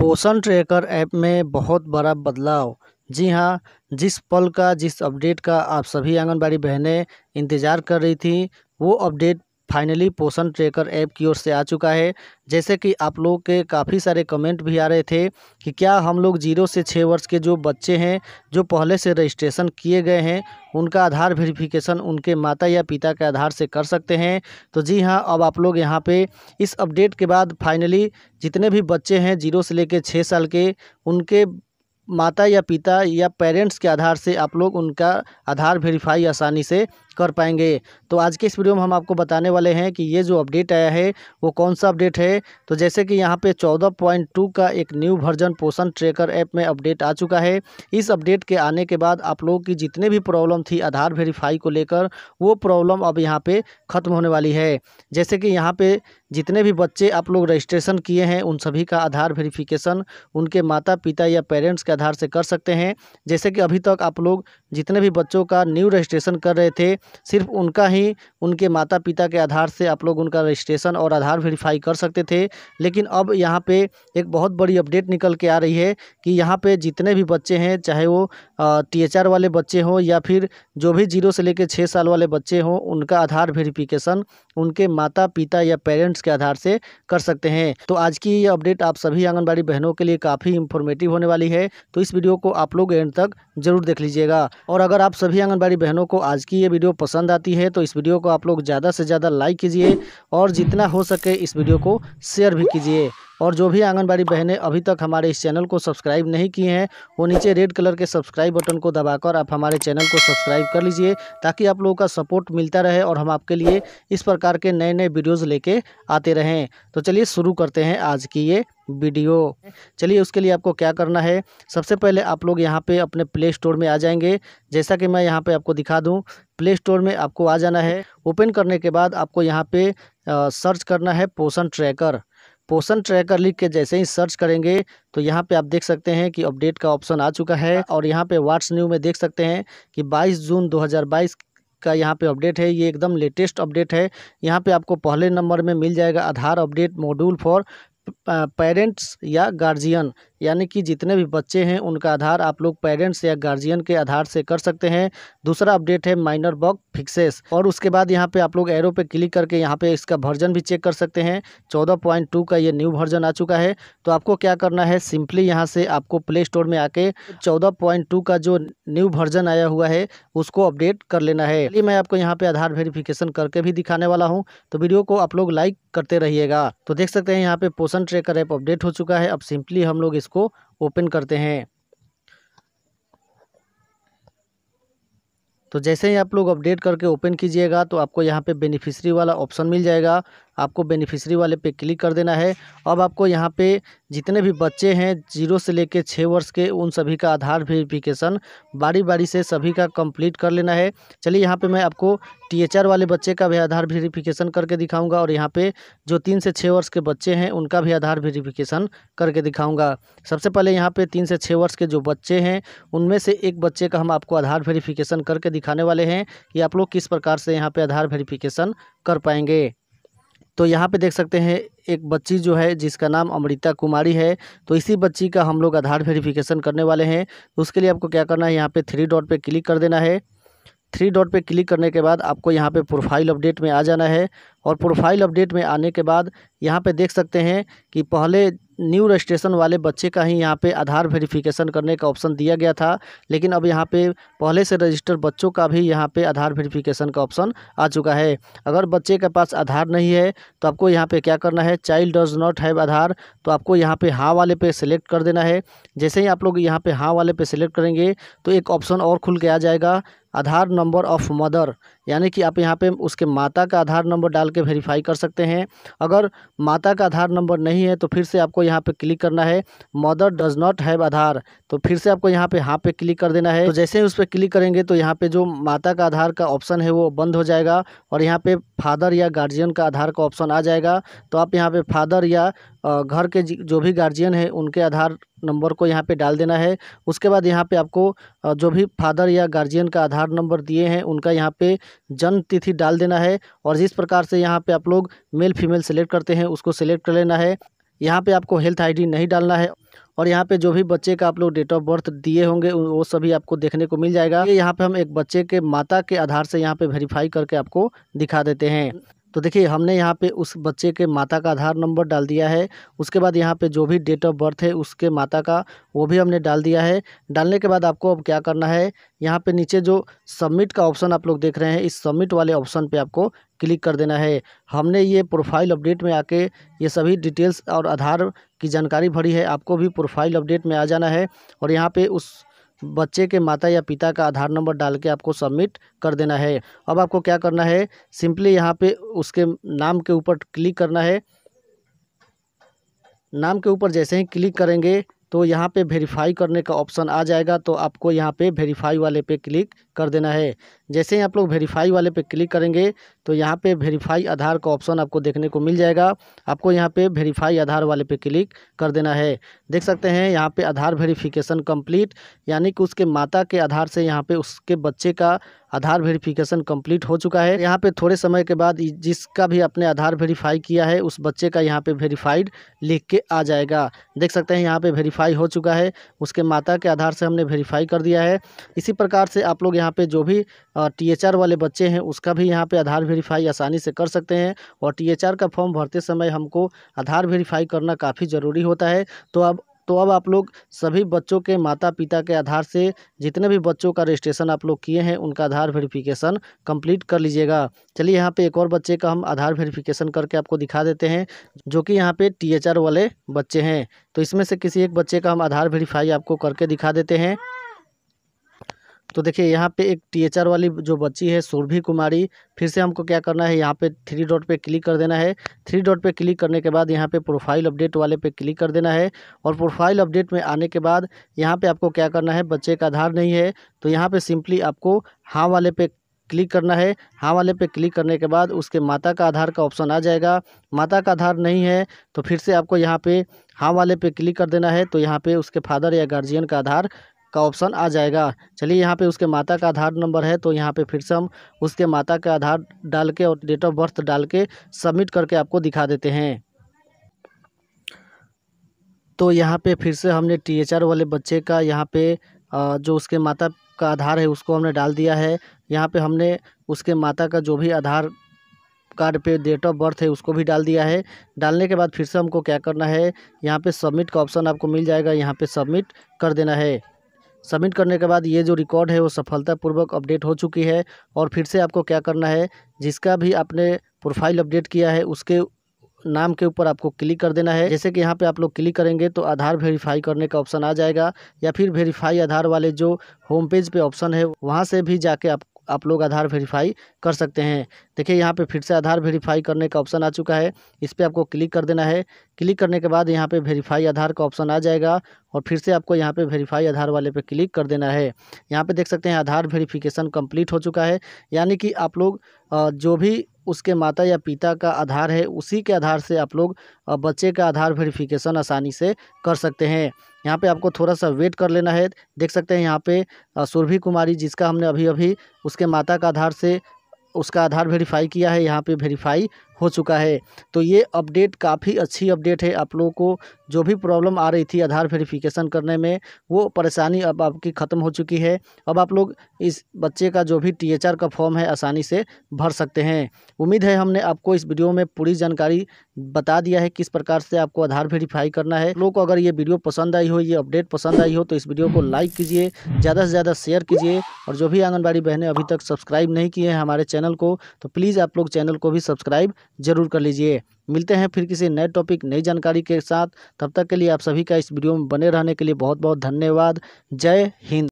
पोषण tracker app में बहुत बड़ा बदलाव जी हाँ जिस पल का जिस अपडेट का आप सभी आंगनबाड़ी बहनें इंतज़ार कर रही थी वो update finally Poshan tracker app की ओर से आ चुका है जैसे कि आप लोगों के काफ़ी सारे कमेंट भी आ रहे थे कि क्या हम लोग जीरो से छः वर्ष के जो बच्चे हैं जो पहले से रजिस्ट्रेशन किए गए हैं उनका आधार वेरिफिकेशन उनके माता या पिता के आधार से कर सकते हैं तो जी हाँ अब आप लोग यहाँ पे इस अपडेट के बाद फाइनली जितने भी बच्चे हैं जीरो से लेकर छः साल के उनके माता या पिता या पेरेंट्स के आधार से आप लोग उनका आधार वेरीफाई आसानी से कर पाएंगे तो आज के इस वीडियो में हम आपको बताने वाले हैं कि ये जो अपडेट आया है वो कौन सा अपडेट है तो जैसे कि यहाँ पे 14.2 का एक new version Poshan tracker app में अपडेट आ चुका है इस अपडेट के आने के बाद आप लोगों की जितने भी प्रॉब्लम थी आधार वेरीफाई को लेकर वो प्रॉब्लम अब यहाँ पर ख़त्म होने वाली है जैसे कि यहाँ पर जितने भी बच्चे आप लोग रजिस्ट्रेशन किए हैं उन सभी का आधार वेरीफिकेशन उनके माता पिता या पेरेंट्स के आधार से कर सकते हैं जैसे कि अभी तक आप लोग जितने भी बच्चों का न्यू रजिस्ट्रेशन कर रहे थे सिर्फ उनका ही उनके माता पिता के आधार से आप लोग उनका रजिस्ट्रेशन और आधार वेरीफाई कर सकते थे लेकिन अब यहाँ पे एक बहुत बड़ी अपडेट निकल के आ रही है कि यहाँ पे जितने भी बच्चे हैं चाहे वो टी वाले बच्चे हों या फिर जो भी जीरो से लेकर छः साल वाले बच्चे हों उनका आधार वेरीफिकेशन उनके माता पिता या पेरेंट्स के आधार से कर सकते हैं तो आज की ये अपडेट आप सभी आंगनबाड़ी बहनों के लिए काफ़ी इन्फॉर्मेटिव होने वाली है तो इस वीडियो को आप लोग एंड तक जरूर देख लीजिएगा और अगर आप सभी आंगनबाड़ी बहनों को आज की ये वीडियो पसंद आती है तो इस वीडियो को आप लोग ज़्यादा से ज़्यादा लाइक कीजिए और जितना हो सके इस वीडियो को शेयर भी कीजिए और जो भी आंगनबाड़ी बहनें अभी तक हमारे इस चैनल को सब्सक्राइब नहीं किए हैं वो नीचे रेड कलर के सब्सक्राइब बटन को दबाकर आप हमारे चैनल को सब्सक्राइब कर लीजिए ताकि आप लोगों का सपोर्ट मिलता रहे और हम आपके लिए इस प्रकार के नए नए वीडियोज़ लेके आते रहें तो चलिए शुरू करते हैं आज की ये वीडियो चलिए उसके लिए आपको क्या करना है सबसे पहले आप लोग यहाँ पे अपने प्ले स्टोर में आ जाएंगे जैसा कि मैं यहाँ पे आपको दिखा दूँ प्ले स्टोर में आपको आ जाना है ओपन करने के बाद आपको यहाँ पे सर्च करना है पोषण ट्रैकर पोषण ट्रैकर लिख के जैसे ही सर्च करेंगे तो यहाँ पे आप देख सकते हैं कि अपडेट का ऑप्शन आ चुका है और यहाँ पे व्हाट्स न्यू में देख सकते हैं कि 22 जून 2022 का यहाँ पे अपडेट है ये एकदम लेटेस्ट अपडेट है यहाँ पे आपको पहले नंबर में मिल जाएगा Aadhaar update module for parents या गार्जियन यानी कि जितने भी बच्चे हैं उनका आधार आप लोग पेरेंट्स या गार्जियन के आधार से कर सकते हैं दूसरा अपडेट है माइनर बॉक फिक्सेस और उसके बाद यहाँ पे आप लोग एरो पे क्लिक करके यहाँ पे इसका वर्जन भी चेक कर सकते हैं चौदह पॉइंट टू का ये न्यू वर्जन आ चुका है तो आपको क्या करना है सिंपली यहाँ से आपको प्ले स्टोर में आके टू का जो न्यू वर्जन आया हुआ है उसको अपडेट कर लेना है मैं आपको यहाँ पे आधार वेरिफिकेशन करके भी दिखाने वाला हूँ तो वीडियो को आप लोग लाइक करते रहिएगा तो देख सकते हैं यहाँ पे पोषण ट्रेकर ऐप अपडेट हो चुका है अब सिंपली हम लोग इस उसको ओपन करते हैं तो जैसे ही आप लोग अपडेट करके ओपन कीजिएगा तो आपको यहाँ पे बेनिफिशरी वाला ऑप्शन मिल जाएगा आपको बेनिफिशरी वाले पे क्लिक कर देना है अब आपको यहाँ पे जितने भी बच्चे हैं जीरो से लेके छः वर्ष के उन सभी का आधार वेरिफिकेशन बारी बारी से सभी का कंप्लीट कर लेना है चलिए यहाँ पे मैं आपको टी वाले बच्चे का भी आधार वेरिफिकेशन करके दिखाऊंगा और यहाँ पे जो तीन से छः वर्ष के बच्चे हैं उनका भी आधार वेरिफिकेशन करके दिखाऊंगा सबसे पहले यहाँ पे तीन से छः वर्ष के जो बच्चे हैं उनमें से एक बच्चे का हम आपको आधार वेरिफिकेशन करके दिखाने वाले हैं कि आप लोग किस प्रकार से यहाँ पर आधार वेरिफिकेशन कर पाएंगे तो यहाँ पे देख सकते हैं एक बच्ची जो है जिसका नाम अमृता कुमारी है तो इसी बच्ची का हम लोग आधार वेरिफिकेशन करने वाले हैं उसके लिए आपको क्या करना है यहाँ पे थ्री डॉट पे क्लिक कर देना है थ्री डॉट पे क्लिक करने के बाद आपको यहाँ पे प्रोफाइल अपडेट में आ जाना है और प्रोफाइल अपडेट में आने के बाद यहाँ पे देख सकते हैं कि पहले न्यू रजिस्ट्रेशन वाले बच्चे का ही यहाँ पे आधार वेरिफिकेशन करने का ऑप्शन दिया गया था लेकिन अब यहाँ पे पहले से रजिस्टर बच्चों का भी यहाँ पे आधार वेरिफिकेशन का ऑप्शन आ चुका है अगर बच्चे के पास आधार नहीं है तो आपको यहाँ पे क्या करना है child does not have Aadhaar तो आपको यहाँ पे हाँ वाले पे सिलेक्ट कर देना है जैसे ही आप लोग यहाँ पर हाँ वाले पे सिलेक्ट करेंगे तो एक ऑप्शन और खुल के आ जाएगा आधार नंबर ऑफ मदर यानी कि आप यहाँ पे उसके माता का आधार नंबर डाल के वेरीफाई कर सकते हैं अगर माता का आधार नंबर नहीं है तो फिर से आपको यहाँ पे क्लिक करना है mother does not have Aadhaar तो फिर से आपको यहाँ पे हाँ पे क्लिक कर देना है तो जैसे ही उस पर क्लिक करेंगे तो यहाँ पे जो माता का आधार का ऑप्शन है वो बंद हो जाएगा और यहाँ पे फादर या गार्जियन का आधार का ऑप्शन आ जाएगा तो आप यहाँ पे फादर या घर के जो भी गार्जियन है उनके आधार नंबर को यहाँ पे डाल देना है उसके बाद यहाँ पे आपको जो भी फादर या गार्जियन का आधार नंबर दिए हैं उनका यहाँ पे जन्म तिथि डाल देना है और जिस प्रकार से यहाँ पे आप लोग मेल फीमेल सेलेक्ट करते हैं उसको सेलेक्ट कर लेना है यहाँ पे आपको हेल्थ आईडी नहीं डालना है और यहाँ पे जो भी बच्चे का आप लोग डेट ऑफ बर्थ दिए होंगे वो सभी आपको देखने को मिल जाएगा यहाँ पे हम एक बच्चे के माता के आधार से यहाँ पे वेरीफाई करके आपको दिखा देते हैं तो देखिए हमने यहाँ पे उस बच्चे के माता का आधार नंबर डाल दिया है उसके बाद यहाँ पे जो भी डेट ऑफ बर्थ है उसके माता का वो भी हमने डाल दिया है डालने के बाद आपको अब क्या करना है यहाँ पे नीचे जो सबमिट का ऑप्शन आप लोग देख रहे हैं इस सबमिट वाले ऑप्शन पे आपको क्लिक कर देना है हमने ये प्रोफाइल अपडेट में आके ये सभी डिटेल्स और आधार की जानकारी भरी है आपको भी प्रोफाइल अपडेट में आ जाना है और यहाँ पर उस बच्चे के माता या पिता का आधार नंबर डाल के आपको सबमिट कर देना है अब आपको क्या करना है सिंपली यहाँ पे उसके नाम के ऊपर क्लिक करना है नाम के ऊपर जैसे ही क्लिक करेंगे तो यहाँ पे वेरीफाई करने का ऑप्शन आ जाएगा तो आपको यहाँ पे वेरीफाई वाले पे क्लिक कर देना है जैसे ही आप लोग वेरीफाई वाले पे क्लिक करेंगे तो यहाँ पे वेरीफाई आधार का ऑप्शन आपको देखने को मिल जाएगा आपको यहाँ पे वेरीफाई आधार वाले पे क्लिक कर देना है देख सकते हैं यहाँ पे आधार वेरीफिकेशन कंप्लीट यानी कि उसके माता के आधार से यहाँ पे उसके बच्चे का आधार वेरिफिकेशन कंप्लीट हो चुका है यहाँ पे थोड़े समय के बाद जिसका भी आपने आधार वेरीफाई किया है उस बच्चे का यहाँ पे वेरीफाइड लिख के आ जाएगा देख सकते हैं यहाँ पे वेरीफाई हो चुका है उसके माता के आधार से हमने वेरीफाई कर दिया है इसी प्रकार से आप लोग यहाँ पे जो भी आर वाले बच्चे हैं उसका भी यहाँ पे आधार वेरीफाई आसानी से कर सकते हैं और आर का फॉर्म भरते समय हमको आधार वेरीफाई करना काफ़ी ज़रूरी होता है तो अब तो अब आप लोग सभी बच्चों के माता पिता के आधार से जितने भी बच्चों का रजिस्ट्रेशन आप लोग किए हैं उनका आधार वेरिफिकेशन कंप्लीट कर लीजिएगा चलिए यहाँ पे एक और बच्चे का हम आधार वेरिफिकेशन करके आपको दिखा देते हैं जो कि यहाँ पे टीएचआर वाले बच्चे हैं तो इसमें से किसी एक बच्चे का हम आधार वेरीफाई आपको करके दिखा देते हैं तो देखिए यहाँ पे एक टीएचआर वाली जो बच्ची है सुरभि कुमारी फिर से हमको क्या करना है यहाँ पे थ्री डॉट पे क्लिक कर देना है थ्री डॉट पे क्लिक करने के बाद यहाँ पे प्रोफाइल अपडेट वाले पे क्लिक कर देना है और प्रोफाइल अपडेट में आने के बाद यहाँ पे आपको क्या करना है बच्चे का आधार नहीं है तो यहाँ पर सिंपली आपको हाँ वाले पे क्लिक करना है हाँ वाले पे क्लिक करने के बाद उसके माता का आधार का ऑप्शन आ जाएगा माता का आधार नहीं है तो फिर से आपको यहाँ पे हाँ वाले पे क्लिक कर देना है तो यहाँ पे उसके फादर या गार्जियन का आधार का ऑप्शन आ जाएगा चलिए यहाँ पे उसके माता का आधार नंबर है तो यहाँ पे फिर से हम उसके माता का आधार डाल के और डेट ऑफ बर्थ डाल के सबमिट करके आपको दिखा देते हैं तो यहाँ पे फिर से हमने टी वाले बच्चे का यहाँ पे जो उसके माता का आधार है उसको हमने डाल दिया है यहाँ पे हमने उसके माता का जो भी आधार कार्ड पे डेट ऑफ बर्थ है उसको भी डाल दिया है डालने के बाद फिर से हमको क्या करना है यहाँ पे सबमिट का ऑप्शन आपको मिल जाएगा यहाँ पे सबमिट कर देना है सबमिट करने के बाद ये जो रिकॉर्ड है वो सफलतापूर्वक अपडेट हो चुकी है और फिर से आपको क्या करना है जिसका भी आपने प्रोफाइल अपडेट किया है उसके नाम के ऊपर आपको क्लिक कर देना है जैसे कि यहाँ पे आप लोग क्लिक करेंगे तो आधार वेरीफाई करने का ऑप्शन आ जाएगा या फिर वेरीफाई आधार वाले जो होम पेज पे ऑप्शन है वहाँ से भी जाके आप आप लोग आधार वेरीफाई कर सकते हैं देखिए यहाँ पे फिर से आधार वेरीफाई करने का ऑप्शन आ चुका है इस पर आपको क्लिक कर देना है क्लिक करने के बाद यहाँ पे वेरीफाई आधार का ऑप्शन आ जाएगा और फिर से आपको यहाँ पे वेरीफाई आधार वाले पे क्लिक कर देना है यहाँ पे देख सकते हैं आधार वेरीफिकेशन कम्प्लीट हो चुका है यानी कि आप लोग जो भी उसके माता या पिता का आधार है उसी के आधार से आप लोग बच्चे का आधार वेरिफिकेशन आसानी से कर सकते हैं यहाँ पे आपको थोड़ा सा वेट कर लेना है देख सकते हैं यहाँ पे सुरभि कुमारी जिसका हमने अभी अभी उसके माता का आधार से उसका आधार वेरीफाई किया है यहाँ पे वेरीफाई हो चुका है तो ये अपडेट काफ़ी अच्छी अपडेट है आप लोगों को जो भी प्रॉब्लम आ रही थी आधार वेरिफिकेशन करने में वो परेशानी अब आपकी ख़त्म हो चुकी है अब आप लोग इस बच्चे का जो भी टी का फॉर्म है आसानी से भर सकते हैं उम्मीद है हमने आपको इस वीडियो में पूरी जानकारी बता दिया है किस प्रकार से आपको आधार वेरीफाई करना है लोग को अगर ये वीडियो पसंद आई हो ये अपडेट पसंद आई हो तो इस वीडियो को लाइक कीजिए ज़्यादा से ज़्यादा शेयर कीजिए और जो भी आंगनबाड़ी बहनें अभी तक सब्सक्राइब नहीं किए हैं हमारे चैनल को तो प्लीज़ आप लोग चैनल को भी सब्सक्राइब जरूर कर लीजिए मिलते हैं फिर किसी नए टॉपिक नई जानकारी के साथ तब तक के लिए आप सभी का इस वीडियो में बने रहने के लिए बहुत बहुत धन्यवाद जय हिंद